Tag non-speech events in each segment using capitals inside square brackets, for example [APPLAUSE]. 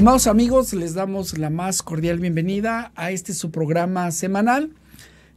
Estimados amigos, les damos la más cordial bienvenida a este su programa semanal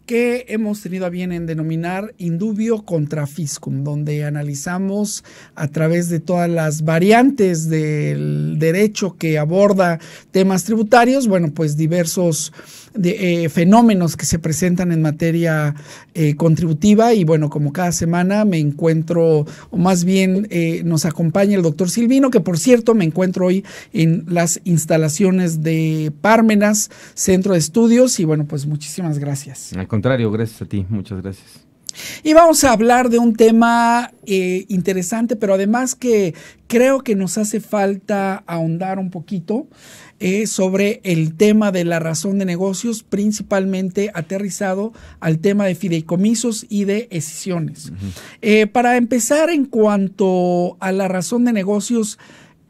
que hemos tenido a bien en denominar Indubio contra Fiscum, donde analizamos a través de todas las variantes del derecho que aborda temas tributarios, bueno, pues diversos de, eh, fenómenos que se presentan en materia eh, contributiva y bueno, como cada semana me encuentro, o más bien eh, nos acompaña el doctor Silvino, que por cierto me encuentro hoy en las instalaciones de Pármenas Centro de Estudios y bueno, pues muchísimas gracias. Al contrario, gracias a ti, muchas gracias. Y vamos a hablar de un tema eh, interesante, pero además que creo que nos hace falta ahondar un poquito eh, sobre el tema de la razón de negocios, principalmente aterrizado al tema de fideicomisos y de escisiones. Eh, para empezar, en cuanto a la razón de negocios,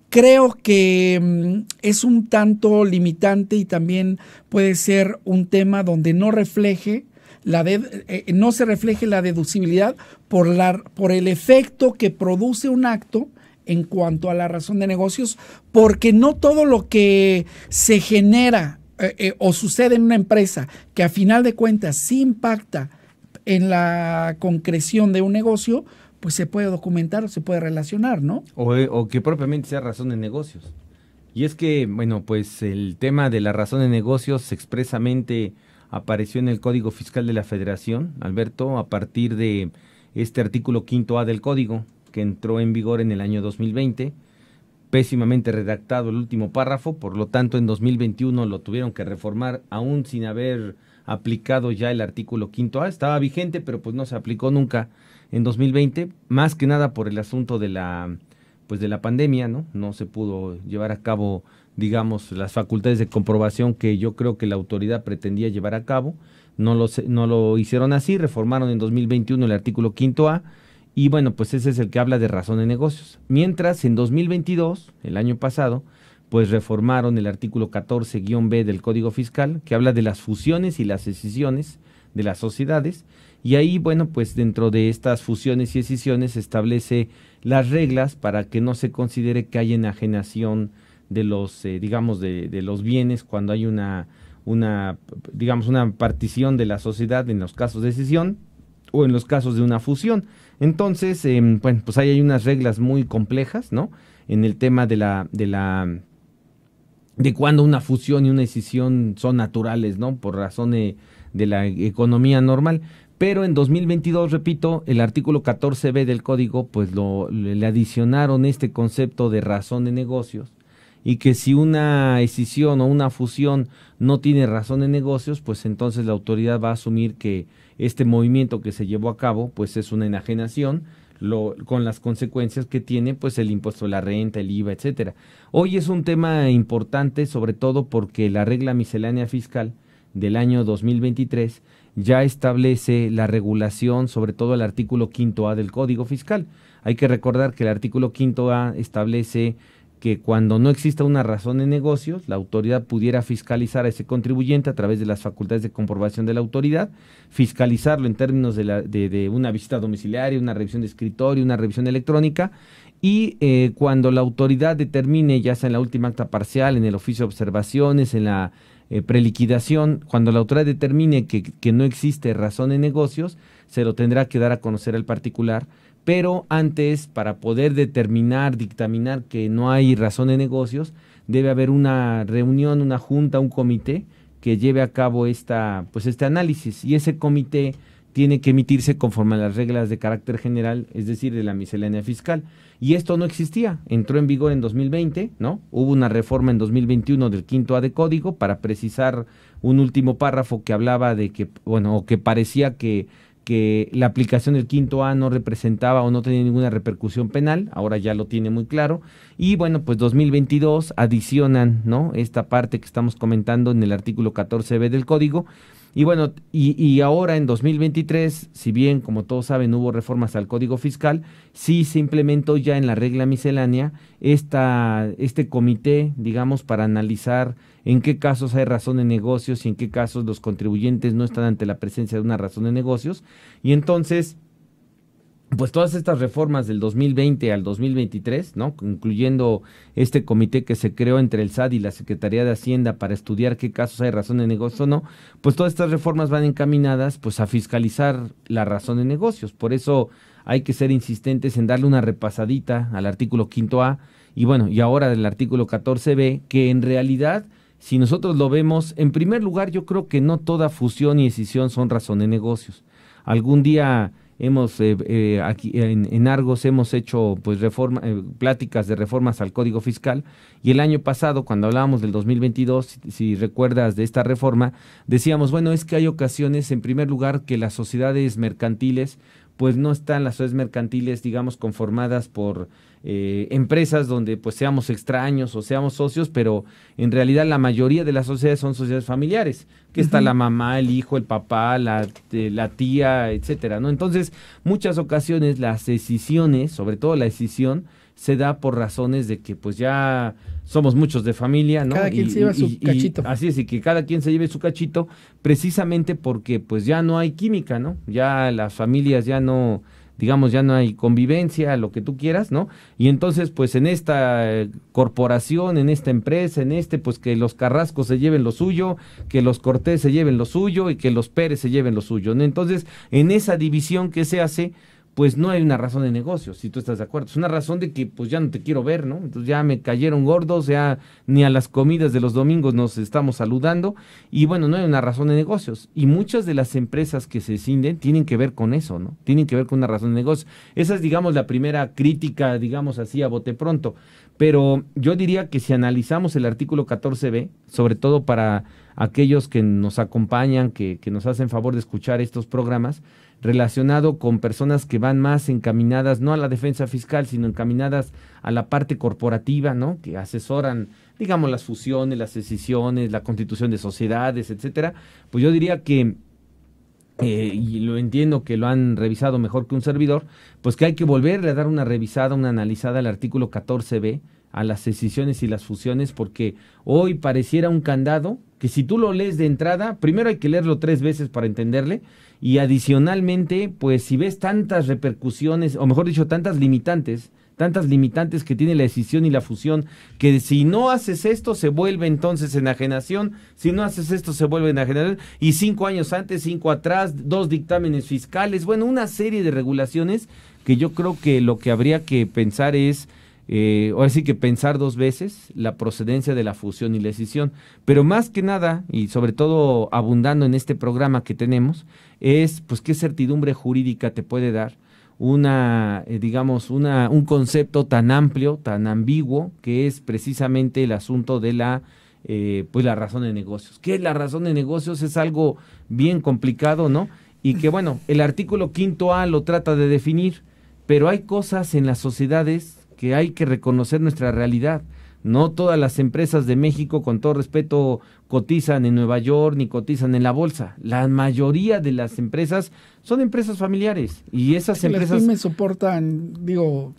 creo que mm, es un tanto limitante y también puede ser un tema donde no refleje eh, eh, no se refleje la deducibilidad por, la, por el efecto que produce un acto en cuanto a la razón de negocios, porque no todo lo que se genera eh, o sucede en una empresa que a final de cuentas sí impacta en la concreción de un negocio, pues se puede documentar o se puede relacionar, ¿no? O, o que propiamente sea razón de negocios. Y es que, bueno, pues el tema de la razón de negocios expresamente apareció en el Código Fiscal de la Federación, Alberto, a partir de este artículo quinto A del Código, que entró en vigor en el año 2020, pésimamente redactado el último párrafo, por lo tanto en 2021 lo tuvieron que reformar aún sin haber aplicado ya el artículo quinto A, estaba vigente, pero pues no se aplicó nunca en 2020, más que nada por el asunto de la pues de la pandemia, ¿no? No se pudo llevar a cabo digamos, las facultades de comprobación que yo creo que la autoridad pretendía llevar a cabo. No lo, no lo hicieron así, reformaron en 2021 el artículo 5 A y bueno, pues ese es el que habla de razón de negocios. Mientras en 2022, el año pasado, pues reformaron el artículo 14-B del Código Fiscal que habla de las fusiones y las decisiones de las sociedades y ahí, bueno, pues dentro de estas fusiones y decisiones se establece las reglas para que no se considere que hay enajenación de los, eh, digamos, de, de, los bienes cuando hay una, una, digamos, una partición de la sociedad en los casos de decisión o en los casos de una fusión. Entonces, em, pues ahí hay unas reglas muy complejas, ¿no? En el tema de la, de la, de cuando una fusión y una decisión son naturales, ¿no? Por razones eh, de la economía normal. Pero en 2022, repito, el artículo 14b del código, pues lo, le adicionaron este concepto de razón de negocios y que si una escisión o una fusión no tiene razón de negocios, pues entonces la autoridad va a asumir que este movimiento que se llevó a cabo pues es una enajenación lo, con las consecuencias que tiene pues el impuesto a la renta, el IVA, etcétera. Hoy es un tema importante sobre todo porque la regla miscelánea fiscal del año 2023 ya establece la regulación, sobre todo el artículo quinto A del Código Fiscal. Hay que recordar que el artículo quinto A establece que cuando no exista una razón de negocios, la autoridad pudiera fiscalizar a ese contribuyente a través de las facultades de comprobación de la autoridad, fiscalizarlo en términos de, una visita domiciliaria, una revisión de escritorio, una revisión electrónica, y eh, cuando la autoridad determine, ya sea en la última acta parcial, en el oficio de observaciones, en la eh, preliquidación, cuando la autoridad determine que, que, no existe razón en negocios, se lo tendrá que dar a conocer al particular pero antes, para poder determinar, dictaminar que no hay razón de negocios, debe haber una reunión, una junta, un comité que lleve a cabo esta, pues este análisis. Y ese comité tiene que emitirse conforme a las reglas de carácter general, es decir, de la miscelánea fiscal. Y esto no existía, entró en vigor en 2020, ¿no? Hubo una reforma en 2021 del quinto A de código para precisar un último párrafo que hablaba de que, bueno, o que parecía que que la aplicación del quinto A no representaba o no tenía ninguna repercusión penal, ahora ya lo tiene muy claro. Y bueno, pues 2022 adicionan, ¿no? Esta parte que estamos comentando en el artículo 14b del código. Y bueno, y, ahora en 2023, si bien como todos saben hubo reformas al código fiscal, sí se implementó ya en la regla miscelánea esta, este comité, digamos, para analizar en qué casos hay razón de negocios y en qué casos los contribuyentes no están ante la presencia de una razón de negocios. Y entonces, pues todas estas reformas del 2020 al 2023, ¿no? Incluyendo este comité que se creó entre el SAD y la Secretaría de Hacienda para estudiar qué casos hay razón de negocios o no, pues todas estas reformas van encaminadas pues a fiscalizar la razón de negocios. Por eso hay que ser insistentes en darle una repasadita al artículo 5A y bueno, y ahora del artículo 14B, que en realidad si nosotros lo vemos, en primer lugar yo creo que no toda fusión y decisión son razón de negocios. Algún día hemos eh, eh, aquí en, Argos hemos hecho pues eh, pláticas de reformas al Código Fiscal y el año pasado cuando hablábamos del 2022 si, recuerdas de esta reforma decíamos bueno es que hay ocasiones en primer lugar que las sociedades mercantiles pues no están las sociedades mercantiles, digamos, conformadas por eh, empresas donde pues seamos extraños o seamos socios, pero en realidad la mayoría de las sociedades son sociedades familiares, que está la mamá, el hijo, el papá, la, eh, la, tía, etcétera, ¿no? Entonces, muchas ocasiones las decisiones, sobre todo la decisión, se da por razones de que pues ya somos muchos de familia, ¿no? Cada quien se lleva su cachito. así es, y que cada quien se lleve su cachito, precisamente porque pues ya no hay química, ¿no? Ya las familias ya no, digamos, ya no hay convivencia, lo que tú quieras, ¿no? Y entonces, pues en esta corporación, en esta empresa, en este, pues que los Carrascos se lleven lo suyo, que los Cortés se lleven lo suyo y que los Pérez se lleven lo suyo, ¿no? Entonces, en esa división que se hace, pues no hay una razón de negocio, si tú estás de acuerdo. Es una razón de que pues ya no te quiero ver, ¿no? Entonces ya me cayeron gordos, ya ni a las comidas de los domingos nos estamos saludando y bueno, no hay una razón de negocios. Y muchas de las empresas que se cinden tienen que ver con eso, ¿no? Tienen que ver con una razón de negocio. Esa es, digamos, la primera crítica, digamos así, a bote pronto. Pero yo diría que si analizamos el artículo 14b, sobre todo para aquellos que nos acompañan, que, que nos hacen favor de escuchar estos programas, relacionado con personas que van más encaminadas no a la defensa fiscal, sino encaminadas a la parte corporativa, ¿no? Que asesoran, digamos, las fusiones, las decisiones, la constitución de sociedades, etcétera. Pues yo diría que eh, y lo entiendo que lo han revisado mejor que un servidor, pues que hay que volverle a dar una revisada, una analizada al artículo 14b a las decisiones y las fusiones porque hoy pareciera un candado que si tú lo lees de entrada, primero hay que leerlo tres veces para entenderle y adicionalmente, pues si ves tantas repercusiones, o mejor dicho, tantas limitantes, tantas limitantes que tiene la decisión y la fusión, que si no haces esto se vuelve entonces enajenación, si no haces esto se vuelve enajenación, y cinco años antes, cinco atrás, dos dictámenes fiscales, bueno, una serie de regulaciones que yo creo que lo que habría que pensar es eh, ahora sí que pensar dos veces la procedencia de la fusión y la decisión. Pero más que nada, y sobre todo abundando en este programa que tenemos, es pues qué certidumbre jurídica te puede dar una, eh, digamos, una, un concepto tan amplio, tan ambiguo, que es precisamente el asunto de la eh, pues la razón de negocios. que la razón de negocios? Es algo bien complicado, ¿no? Y que bueno, el artículo quinto A lo trata de definir, pero hay cosas en las sociedades que hay que reconocer nuestra realidad. No todas las empresas de México, con todo respeto, cotizan en Nueva York ni cotizan en la bolsa. La mayoría de las empresas son empresas familiares y esas empresas... me soportan, digo,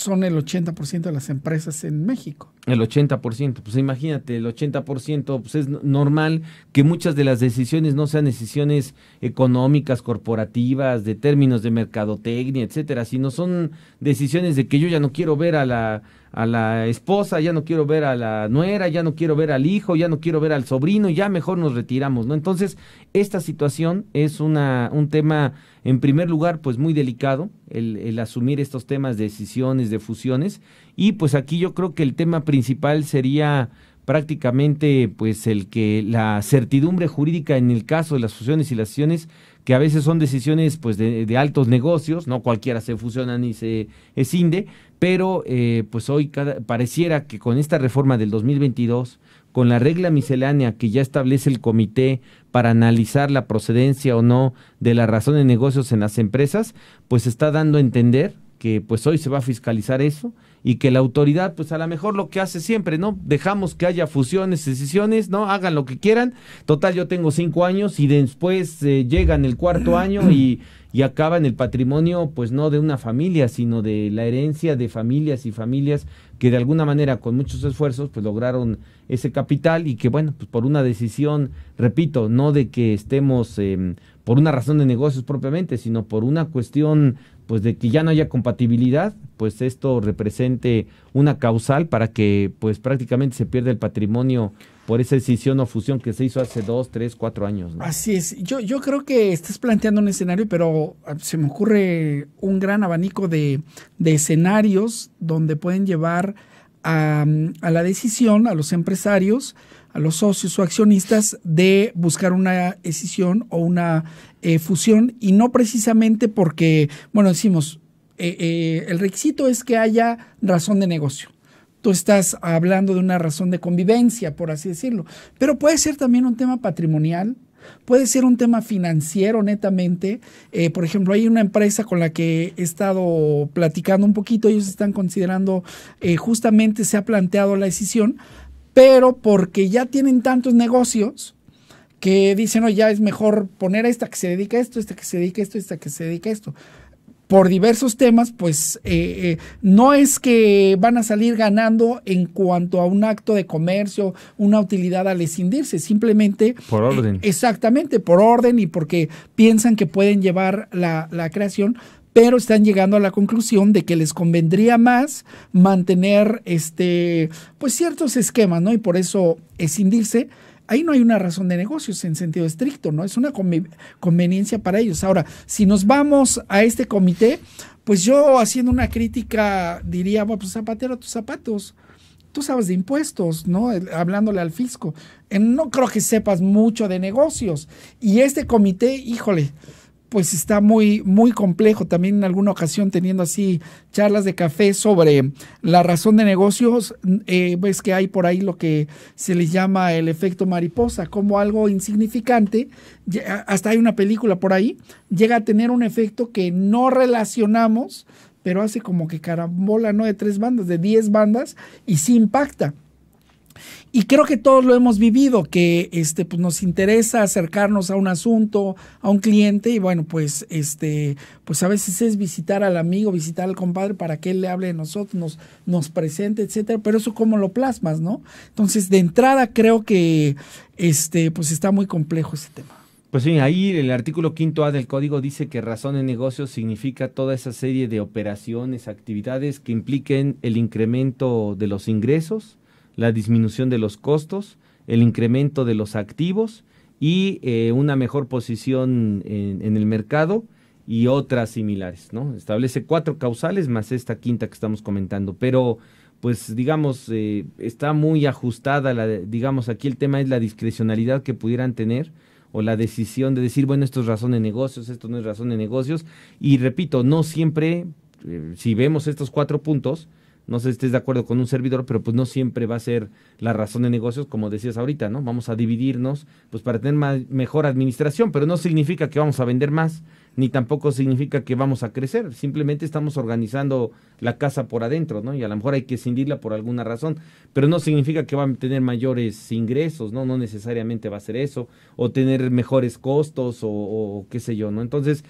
son el 80% de las empresas en México. El 80%, pues imagínate, el 80% pues es normal que muchas de las decisiones no sean decisiones económicas, corporativas, de términos de mercadotecnia, etcétera, sino son decisiones de que yo ya no quiero ver a la a la esposa, ya no quiero ver a la nuera, ya no quiero ver al hijo, ya no quiero ver al sobrino, ya mejor nos retiramos, ¿no? Entonces, esta situación es una un tema en primer lugar, pues muy delicado el, asumir estos temas de decisiones, de fusiones. Y pues aquí yo creo que el tema principal sería prácticamente pues el que la certidumbre jurídica en el caso de las fusiones y las sesiones que a veces son decisiones pues de, altos negocios, no cualquiera se fusiona ni se escinde, pero eh, pues hoy pareciera que con esta reforma del 2022, con la regla miscelánea que ya establece el comité para analizar la procedencia o no de la razón de negocios en las empresas, pues está dando a entender que pues hoy se va a fiscalizar eso y que la autoridad, pues a lo mejor lo que hace siempre, ¿no? Dejamos que haya fusiones, decisiones, ¿no? Hagan lo que quieran. Total, yo tengo cinco años y después eh, llegan el cuarto [CLEARS THROAT] año y, acaban el patrimonio, pues no de una familia, sino de la herencia de familias y familias que de alguna manera, con muchos esfuerzos, pues lograron ese capital y que, bueno, pues por una decisión, repito, no de que estemos... Em, por una razón de negocios propiamente, sino por una cuestión pues de que ya no haya compatibilidad, pues esto represente una causal para que pues prácticamente se pierda el patrimonio por esa decisión o fusión que se hizo hace dos, tres, cuatro años. Así es, yo, yo creo que estás planteando un escenario, pero ah, se me ocurre un gran abanico de, de escenarios donde pueden llevar a, la decisión, a los empresarios, a los socios o accionistas de buscar una decisión o una eh, fusión y no precisamente porque, bueno, decimos, eh, eh, el requisito es que haya razón de negocio. Tú estás hablando de una razón de convivencia, por así decirlo, pero puede ser también un tema patrimonial, Puede ser un tema financiero netamente. Eh, por ejemplo, hay una empresa con la que he estado platicando un poquito. Ellos están considerando, eh, justamente se ha planteado la decisión, pero porque ya tienen tantos negocios que dicen, no, ya es mejor poner a esta que se dedica a esto, esta que se dedica a esto, esta que se dedica a esto por diversos temas, pues eh, eh, no es que van a salir ganando en cuanto a un acto de comercio, una utilidad al escindirse, simplemente... Por eh, orden. exactamente, por orden y porque piensan que pueden llevar la, la creación, pero están llegando a la conclusión de que les convendría más mantener este pues ciertos esquemas, ¿no? Y por eso escindirse ahí no hay una razón de negocios en sentido estricto, ¿no? Es una conveniencia para ellos. Ahora, si nos vamos a este comité, pues yo haciendo una crítica diría, bueno, pues zapatero tus zapatos. Tú sabes de impuestos, ¿no? Hablándole al fisco. No creo que sepas mucho de negocios. Y este comité, híjole, pues está muy, muy complejo. También en alguna ocasión teniendo así charlas de café sobre la razón de negocios, eh, ves que hay por ahí lo que se les llama el efecto mariposa, como algo insignificante, hasta hay una película por ahí, llega a tener un efecto que no relacionamos, pero hace como que carambola, no de tres bandas, de diez bandas, y sí impacta. Y creo que todos lo hemos vivido, que este, pues nos interesa acercarnos a un asunto, a un cliente, y bueno, pues, este, pues a veces es visitar al amigo, visitar al compadre para que él le hable de nosotros, nos, nos presente, etcétera, pero eso cómo lo plasmas, ¿no? Entonces, de entrada creo que este, pues está muy complejo ese tema. Pues sí, ahí el artículo quinto A del código dice que razón de negocio significa toda esa serie de operaciones, actividades que impliquen el incremento de los ingresos, la disminución de los costos, el incremento de los activos y eh, una mejor posición en, el mercado y otras similares, ¿no? Establece cuatro causales más esta quinta que estamos comentando, pero pues digamos, eh, está muy ajustada, la, digamos, aquí el tema es la discrecionalidad que pudieran tener o la decisión de decir, bueno, esto es razón de negocios, esto no es razón de negocios, y repito, no siempre, eh, si vemos estos cuatro puntos, no sé si estés de acuerdo con un servidor, pero pues no siempre va a ser la razón de negocios, como decías ahorita, ¿no? Vamos a dividirnos, pues para tener mejor administración, pero no significa que vamos a vender más, ni tampoco significa que vamos a crecer, simplemente estamos organizando la casa por adentro, ¿no? Y a lo mejor hay que cindirla por alguna razón, pero no significa que va a tener mayores ingresos, ¿no? No necesariamente va a ser eso, o tener mejores costos, o, o qué sé yo, ¿no? Entonces,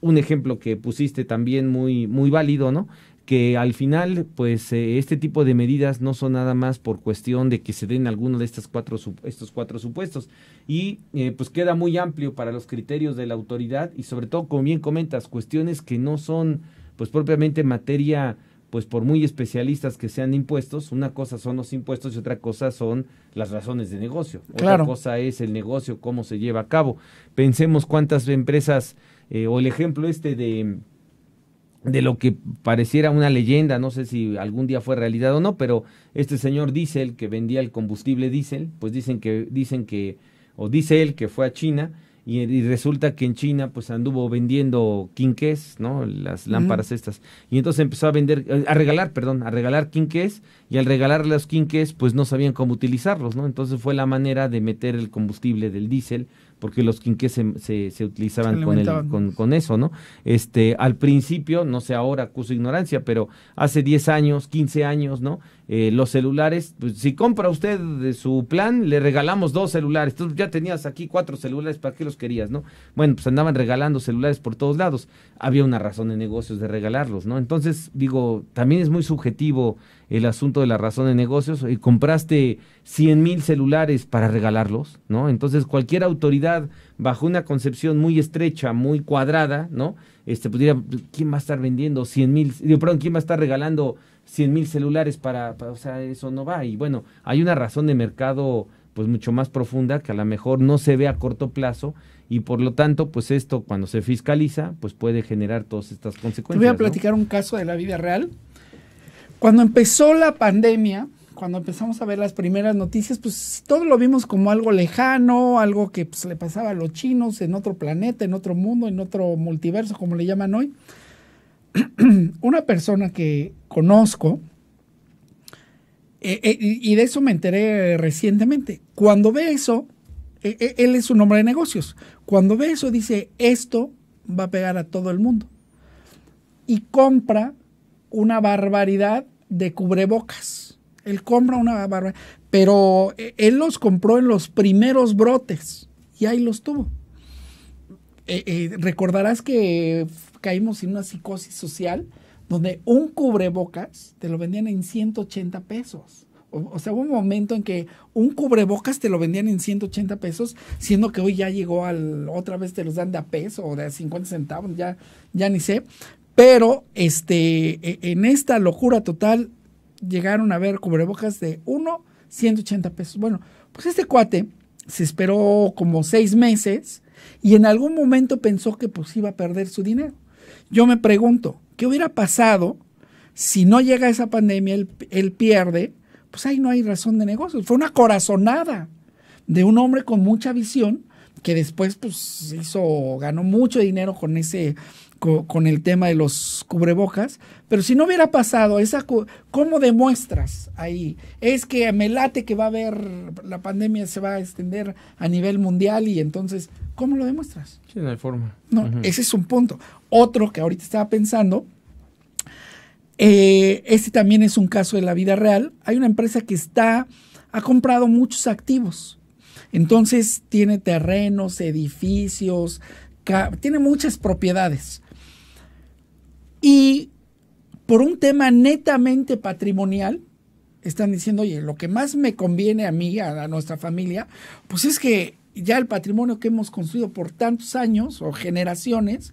un ejemplo que pusiste también muy, muy válido, ¿no? que al final, pues eh, este tipo de medidas no son nada más por cuestión de que se den alguno de estas cuatro, estos cuatro supuestos. Y eh, pues queda muy amplio para los criterios de la autoridad y sobre todo, como bien comentas, cuestiones que no son pues propiamente materia pues por muy especialistas que sean impuestos, una cosa son los impuestos y otra cosa son las razones de negocio. Otra cosa es el negocio, cómo se lleva a cabo. Pensemos cuántas empresas, eh, o el ejemplo este de, de lo que pareciera una leyenda, no sé si algún día fue realidad o no, pero este señor Diesel que vendía el combustible diésel, pues dicen que dicen que o dice él que fue a China y, resulta que en China pues anduvo vendiendo quinqués, ¿no? Las lámparas estas. Y entonces empezó a vender eh, a regalar, perdón, a regalar quinqués y al regalar los quinqués pues no sabían cómo utilizarlos, ¿no? Entonces fue la manera de meter el combustible del diésel porque los quinqués se, utilizaban con, el, con, eso, ¿no? Este, al principio, no sé ahora, acuso ignorancia, pero hace 10 años, 15 años, ¿no? Eh, los celulares. Pues, si compra usted de su plan, le regalamos dos celulares. Entonces ya tenías aquí cuatro celulares, ¿para qué los querías, no? Bueno, pues andaban regalando celulares por todos lados. Había una razón de negocios de regalarlos, ¿no? Entonces, digo, también es muy subjetivo el asunto de la razón de negocios. Y eh, compraste 100 mil celulares para regalarlos, ¿no? Entonces, cualquier autoridad bajo una concepción muy estrecha, muy cuadrada, ¿no? Este, pues ¿quién va a estar vendiendo 100 mil? Digo, perdón, ¿quién va a estar regalando 100 mil celulares para, o sea, eso no va. Y bueno, hay una razón de mercado pues mucho más profunda que a lo mejor no se ve a corto plazo y por lo tanto, pues esto cuando se fiscaliza, pues puede generar todas estas consecuencias. Te voy a platicar un caso de la vida real. Cuando empezó la pandemia, cuando empezamos a ver las primeras noticias, pues todos lo vimos como algo lejano, algo que pues, le pasaba a los chinos en otro planeta, en otro mundo, en otro multiverso, como le llaman hoy. [CLEARS THROAT] Una persona que conozco, eh, eh, y de eso me enteré recientemente, cuando ve eso, eh, él es un hombre de negocios, cuando ve eso dice, esto va a pegar a todo el mundo. Y compra una barbaridad de cubrebocas. Él compra una barbaridad, pero él los compró en los primeros brotes y ahí los tuvo. recordarás que caímos en una psicosis social donde un cubrebocas te lo vendían en 180 pesos. O, sea, hubo un momento en que un cubrebocas te lo vendían en 180 pesos, siendo que hoy ya llegó al, otra vez te los dan de a peso o de a 50 centavos, ya, ya ni sé. Pero este, e, en esta locura total llegaron a ver cubrebocas de uno, 180 pesos. Bueno, pues este cuate se esperó como seis meses y en algún momento pensó que pues iba a perder su dinero. Yo me pregunto, hubiera pasado si no llega esa pandemia, él, pierde? Pues ahí no hay razón de negocio. Fue una corazonada de un hombre con mucha visión que después pues hizo, ganó mucho dinero con ese, con, el tema de los cubrebocas, pero si no hubiera pasado esa, ¿cómo demuestras ahí? Es que me late que va a haber, la pandemia se va a extender a nivel mundial y entonces, ¿cómo lo demuestras? Sí, no forma. No, ese es un punto. Otro que ahorita estaba pensando eh, este también es un caso de la vida real. Hay una empresa que está, ha comprado muchos activos. Entonces tiene terrenos, edificios, tiene muchas propiedades. Y por un tema netamente patrimonial, están diciendo, oye, lo que más me conviene a mí, a nuestra familia, pues es que ya el patrimonio que hemos construido por tantos años o generaciones,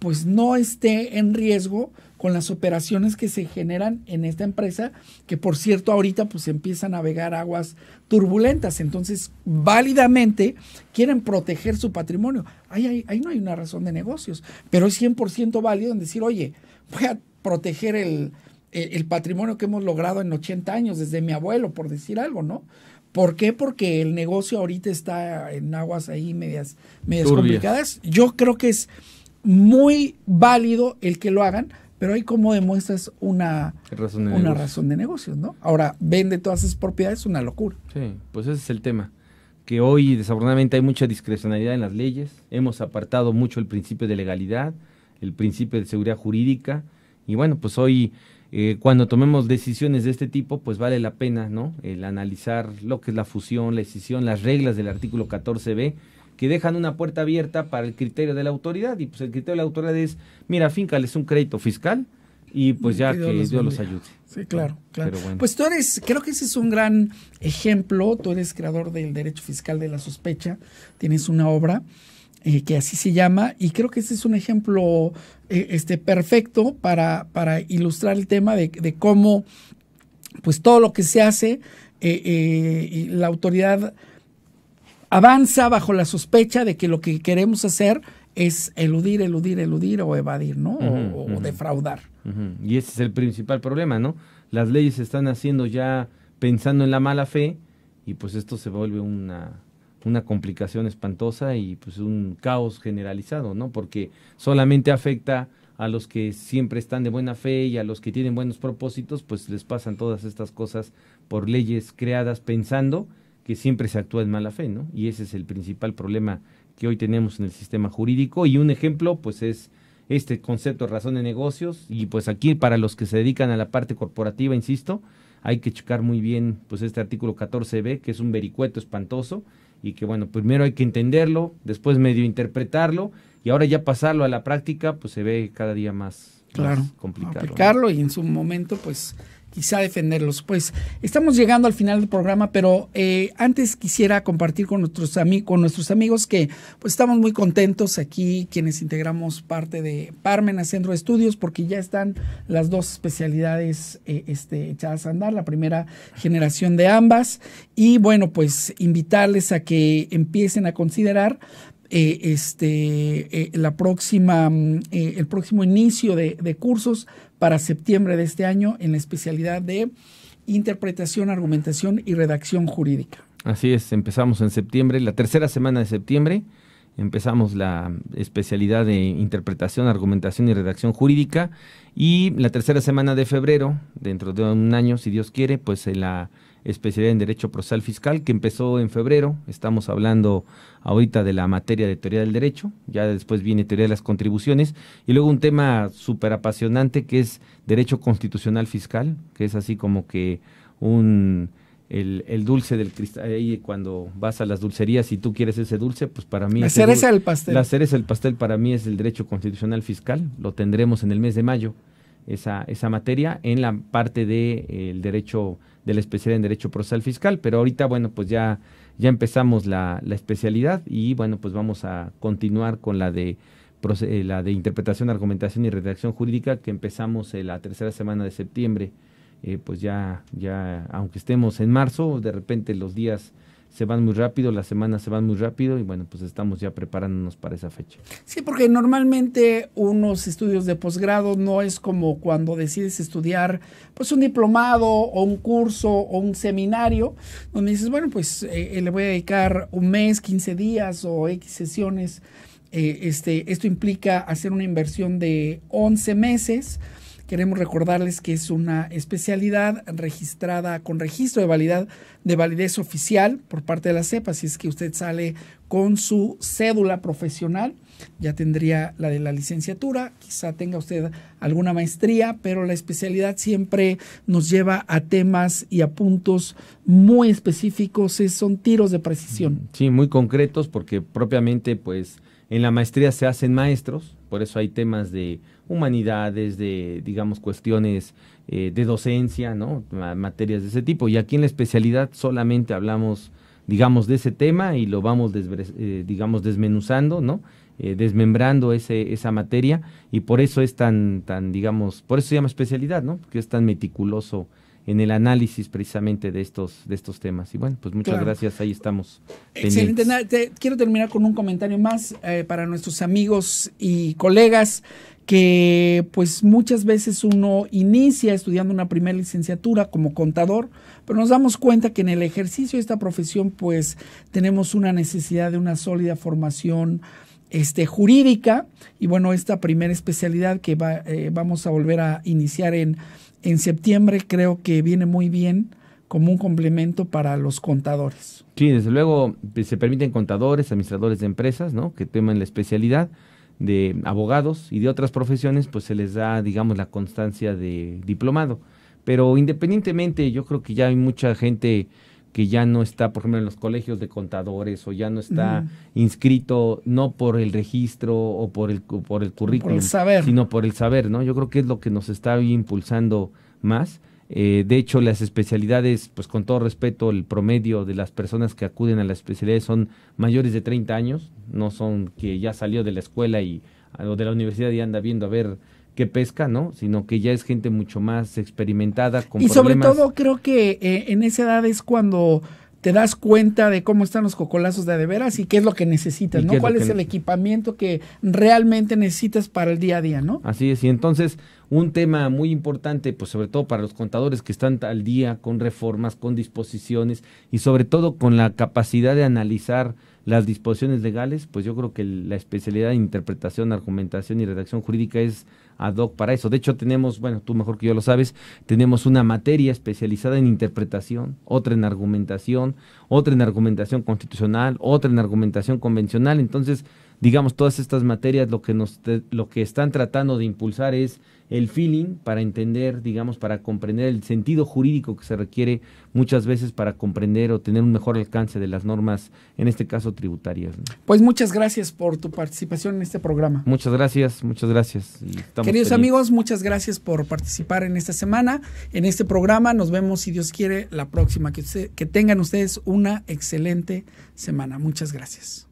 pues no esté en riesgo con las operaciones que se generan en esta empresa, que por cierto ahorita pues empieza a navegar aguas turbulentas, entonces válidamente quieren proteger su patrimonio. Ahí, ahí, no hay una razón de negocios, pero es 100% válido en decir, oye, voy a proteger el, patrimonio que hemos logrado en 80 años, desde mi abuelo, por decir algo, ¿no? ¿Por qué? Porque el negocio ahorita está en aguas ahí medias, medias complicadas. Yo creo que es muy válido el que lo hagan, pero ahí como demuestras una razón de, una razón de ¿no? Ahora, vende todas esas propiedades, una locura. Sí, pues ese es el tema. Que hoy desafortunadamente hay mucha discrecionalidad en las leyes. Hemos apartado mucho el principio de legalidad, el principio de seguridad jurídica. Y bueno, pues hoy eh, cuando tomemos decisiones de este tipo, pues vale la pena, ¿no? El analizar lo que es la fusión, la decisión, las reglas del artículo 14b que dejan una puerta abierta para el criterio de la autoridad. Y pues el criterio de la autoridad es, mira, finca, les un crédito fiscal y pues ya que Dios, los, ayude. Sí, claro, claro. Pues tú eres, creo que ese es un gran ejemplo, tú eres creador del derecho fiscal de la sospecha, tienes una obra eh, que así se llama y creo que ese es un ejemplo eh, este, perfecto para, para ilustrar el tema de, cómo pues todo lo que se hace eh, y la autoridad avanza bajo la sospecha de que lo que queremos hacer es eludir, eludir, eludir o evadir, ¿no? o, defraudar. Y ese es el principal problema, ¿no? Las leyes se están haciendo ya pensando en la mala fe y pues esto se vuelve una, una complicación espantosa y pues un caos generalizado, ¿no? Porque solamente afecta a los que siempre están de buena fe y a los que tienen buenos propósitos, pues les pasan todas estas cosas por leyes creadas pensando que siempre se actúa en mala fe, ¿no? Y ese es el principal problema que hoy tenemos en el sistema jurídico y un ejemplo pues es este concepto de razón de negocios y pues aquí para los que se dedican a la parte corporativa, insisto, hay que checar muy bien pues este artículo 14b que es un vericueto espantoso y que bueno, primero hay que entenderlo, después medio interpretarlo y ahora ya pasarlo a la práctica pues se ve cada día más, claro, complicado. Aplicarlo y en su momento pues quizá defenderlos. Pues estamos llegando al final del programa, pero eh, antes quisiera compartir con nuestros, amigos que pues estamos muy contentos aquí, quienes integramos parte de Parmena Centro de Estudios, porque ya están las dos especialidades eh, este, echadas a andar, la primera generación de ambas. Y bueno, pues invitarles a que empiecen a considerar eh, este, eh, la próxima, mm, eh, el próximo inicio de, cursos para septiembre de este año en la especialidad de interpretación, argumentación y redacción jurídica. Así es, empezamos en septiembre, la tercera semana de septiembre, empezamos la especialidad de interpretación, argumentación y redacción jurídica y la tercera semana de febrero, dentro de un año, si Dios quiere, pues la especialidad en Derecho Procesal Fiscal, que empezó en febrero. Estamos hablando ahorita de la materia de teoría del derecho, ya después viene teoría de las contribuciones, y luego un tema súper apasionante que es Derecho Constitucional Fiscal, que es así como que un... El, el, dulce del cristal. Ahí cuando vas a las dulcerías y tú quieres ese dulce, pues para mí. La cereza del pastel. La cereza del pastel para mí es el derecho constitucional fiscal. Lo tendremos en el mes de mayo esa, materia en la parte del de, derecho, de la especialidad en Derecho Procesal Fiscal, pero ahorita, bueno, pues ya, ya empezamos la, especialidad y, bueno, pues vamos a continuar con la de eh, la de interpretación, argumentación y redacción jurídica que empezamos en eh, la tercera semana de septiembre. Eh, pues ya, ya, aunque estemos en marzo, de repente los días se van muy rápido, las semanas se van muy rápido y bueno, pues estamos ya preparándonos para esa fecha. Sí, porque normalmente unos estudios de posgrado no es como cuando decides estudiar pues un diplomado o un curso o un seminario, donde dices, bueno, pues eh, eh, le voy a dedicar un mes, 15 días o X sesiones. Eh, este, esto implica hacer una inversión de 11 meses Queremos recordarles que es una especialidad registrada con registro de validad de validez oficial por parte de la CEPA, si es que usted sale con su cédula profesional, ya tendría la de la licenciatura, quizá tenga usted alguna maestría, pero la especialidad siempre nos lleva a temas y a puntos muy específicos, son tiros de precisión. Mm, sí, muy concretos porque propiamente pues en la maestría se hacen maestros, por eso hay temas de humanidades, de, digamos, cuestiones eh, de docencia, ¿no? Materias de ese tipo. Y aquí en la especialidad solamente hablamos, digamos, de ese tema y lo vamos, eh, digamos, desmenuzando, ¿no? Eh, desmembrando ese, esa materia y por eso es tan, tan, digamos, por eso se llama especialidad, ¿no? Porque es tan meticuloso en el análisis precisamente de estos, de estos temas. Y bueno, pues muchas gracias, ahí estamos. Excelente, quiero terminar con un comentario más eh, para nuestros amigos y colegas que pues muchas veces uno inicia estudiando una primera licenciatura como contador, pero nos damos cuenta que en el ejercicio de esta profesión pues tenemos una necesidad de una sólida formación este, jurídica y bueno, esta primera especialidad que va, eh, vamos a volver a iniciar en en septiembre creo que viene muy bien como un complemento para los contadores. Sí, desde luego pues, se permiten contadores, administradores de empresas, ¿no? Que tengan la especialidad de abogados y de otras profesiones, pues se les da, digamos, la constancia de diplomado. Pero independientemente, yo creo que ya hay mucha gente que ya no está, por ejemplo, en los colegios de contadores o ya no está inscrito no por el registro o por el, por el currículum, sino por el saber, ¿no? Yo creo que es lo que nos está impulsando más. Eh, de hecho, las especialidades, pues con todo respeto, el promedio de las personas que acuden a las especialidades son mayores de 30 años, no son que ya salió de la escuela y, ah, o de la universidad y anda viendo a ver que pesca, ¿no? Sino que ya es gente mucho más experimentada. Con y sobre todo creo que eh, en esa edad es cuando te das cuenta de cómo están los cocolazos de de veras y qué es lo que necesitas, ¿no? ¿Cuál es el equipamiento que realmente necesitas para el día a día, ¿no? Así es, y entonces un tema muy importante, pues sobre todo para los contadores que están al día con reformas, con disposiciones y sobre todo con la capacidad de analizar las disposiciones legales, pues yo creo que la especialidad de interpretación, argumentación y redacción jurídica es ad hoc para eso. De hecho, tenemos, bueno, tú mejor que yo lo sabes, tenemos una materia especializada en interpretación, otra en argumentación, otra en argumentación constitucional, otra en argumentación convencional. Entonces, digamos, todas estas materias lo que, nos, lo que están tratando de impulsar es el feeling para entender, digamos, para comprender el sentido jurídico que se requiere muchas veces para comprender o tener un mejor alcance de las normas, en este caso tributarias. Pues muchas gracias por tu participación en este programa. Muchas gracias, muchas gracias. Queridos amigos, muchas gracias por participar en esta semana, en este programa. Nos vemos, si Dios quiere, la próxima. Que, que tengan ustedes una excelente semana. Muchas gracias.